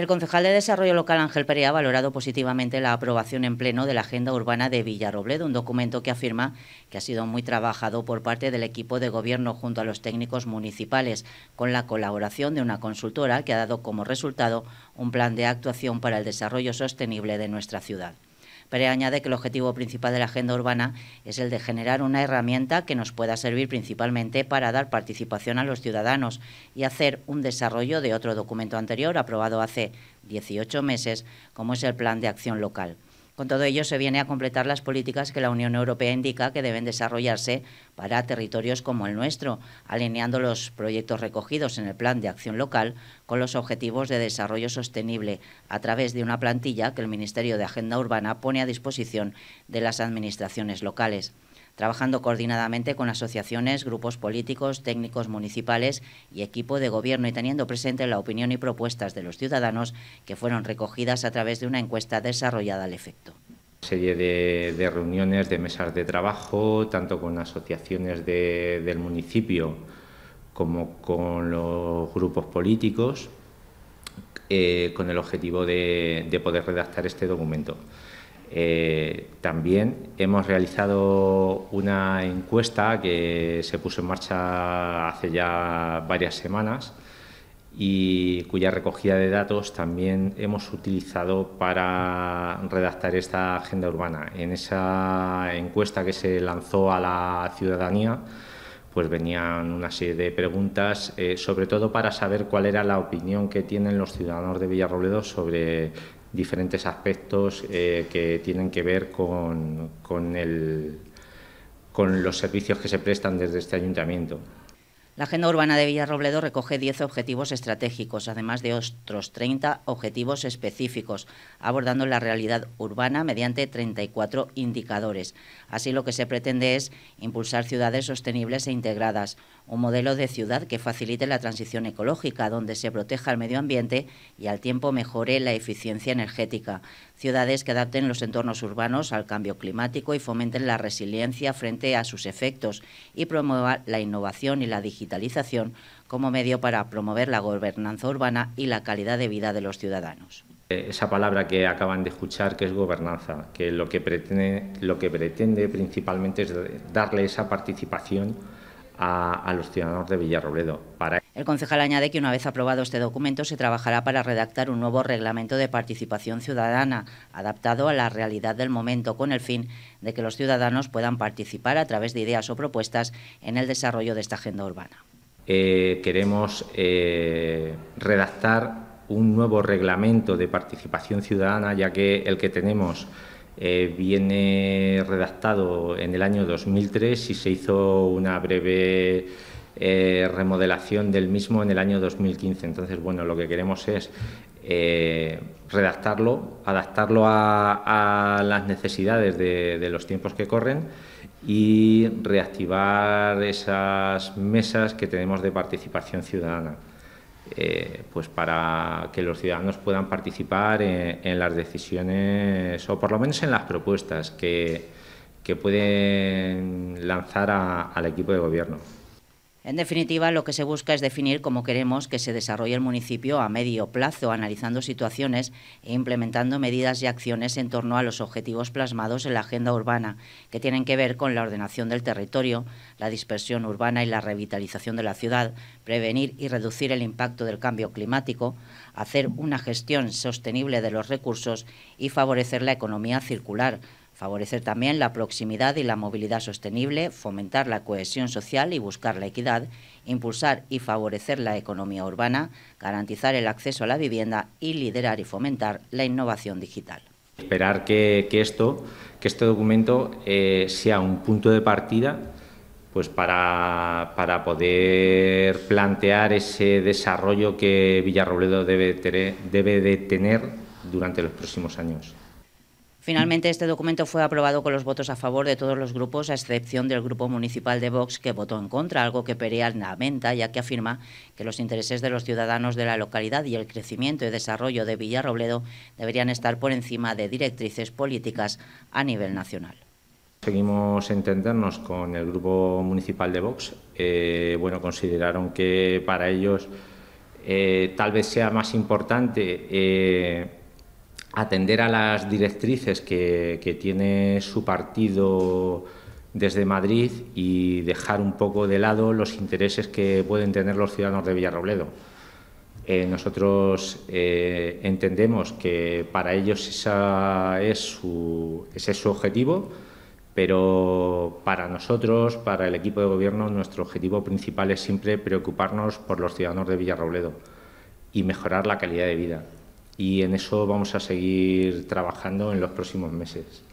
El concejal de Desarrollo Local Ángel Perea ha valorado positivamente la aprobación en pleno de la Agenda Urbana de Villarrobledo, un documento que afirma que ha sido muy trabajado por parte del equipo de gobierno junto a los técnicos municipales, con la colaboración de una consultora que ha dado como resultado un plan de actuación para el desarrollo sostenible de nuestra ciudad pero añade que el objetivo principal de la agenda urbana es el de generar una herramienta que nos pueda servir principalmente para dar participación a los ciudadanos y hacer un desarrollo de otro documento anterior aprobado hace 18 meses, como es el Plan de Acción Local. Con todo ello, se viene a completar las políticas que la Unión Europea indica que deben desarrollarse para territorios como el nuestro, alineando los proyectos recogidos en el Plan de Acción Local con los objetivos de desarrollo sostenible a través de una plantilla que el Ministerio de Agenda Urbana pone a disposición de las administraciones locales trabajando coordinadamente con asociaciones, grupos políticos, técnicos municipales y equipo de gobierno y teniendo presente la opinión y propuestas de los ciudadanos que fueron recogidas a través de una encuesta desarrollada al efecto serie de, reuniones, de mesas de trabajo, tanto con asociaciones del municipio como con los grupos políticos, eh, con el objetivo de poder redactar este documento. Eh, también hemos realizado una encuesta que se puso en marcha hace ya varias semanas y cuya recogida de datos también hemos utilizado para redactar esta agenda urbana. En esa encuesta que se lanzó a la ciudadanía, pues venían una serie de preguntas, eh, sobre todo para saber cuál era la opinión que tienen los ciudadanos de Villarrobledo sobre diferentes aspectos eh, que tienen que ver con, con los servicios que se prestan desde este ayuntamiento. La Agenda Urbana de Villarrobledo recoge 10 objetivos estratégicos, además de otros 30 objetivos específicos, abordando la realidad urbana mediante 34 indicadores. Así lo que se pretende es impulsar ciudades sostenibles e integradas, un modelo de ciudad que facilite la transición ecológica, donde se proteja el medio ambiente y al tiempo mejore la eficiencia energética, ciudades que adapten los entornos urbanos al cambio climático y fomenten la resiliencia frente a sus efectos y promueva la innovación y la digitalización como medio para promover la gobernanza urbana y la calidad de vida de los ciudadanos. Eh, esa palabra que acaban de escuchar, que es gobernanza, que lo que pretende, principalmente es darle esa participación a, a los ciudadanos de Villarrobledo. Para el concejal añade que una vez aprobado este documento se trabajará para redactar un nuevo reglamento de participación ciudadana adaptado a la realidad del momento con el fin de que los ciudadanos puedan participar a través de ideas o propuestas en el desarrollo de esta agenda urbana. Eh, queremos eh, redactar un nuevo reglamento de participación ciudadana ya que el que tenemos eh, viene redactado en el año 2003 y se hizo una breve eh, remodelación del mismo en el año 2015. Entonces, bueno, lo que queremos es eh, redactarlo, adaptarlo a, las necesidades de, los tiempos que corren y reactivar esas mesas que tenemos de participación ciudadana. Eh, pues para que los ciudadanos puedan participar en, las decisiones o por lo menos en las propuestas que, pueden lanzar al equipo de gobierno. En definitiva, lo que se busca es definir cómo queremos que se desarrolle el municipio a medio plazo, analizando situaciones e implementando medidas y acciones en torno a los objetivos plasmados en la agenda urbana, que tienen que ver con la ordenación del territorio, la dispersión urbana y la revitalización de la ciudad, prevenir y reducir el impacto del cambio climático, hacer una gestión sostenible de los recursos y favorecer la economía circular, favorecer también la proximidad y la movilidad sostenible, fomentar la cohesión social y buscar la equidad, impulsar y favorecer la economía urbana, garantizar el acceso a la vivienda y liderar y fomentar la innovación digital. Esperar que, este documento eh, sea un punto de partida pues, para, poder plantear ese desarrollo que Villarrobledo debe, debe de tener durante los próximos años. Finalmente, este documento fue aprobado con los votos a favor de todos los grupos, a excepción del Grupo Municipal de Vox, que votó en contra, algo que Perea lamenta, ya que afirma que los intereses de los ciudadanos de la localidad y el crecimiento y desarrollo de Villarrobledo deberían estar por encima de directrices políticas a nivel nacional. Seguimos entendernos con el Grupo Municipal de Vox. Eh, bueno, consideraron que para ellos eh, tal vez sea más importante. Eh, atender a las directrices que, tiene su partido desde Madrid y dejar un poco de lado los intereses que pueden tener los ciudadanos de Villarrobledo. Eh, nosotros eh, entendemos que para ellos ese es su objetivo, pero para nosotros, para el equipo de gobierno, nuestro objetivo principal es siempre preocuparnos por los ciudadanos de Villarrobledo y mejorar la calidad de vida y en eso vamos a seguir trabajando en los próximos meses.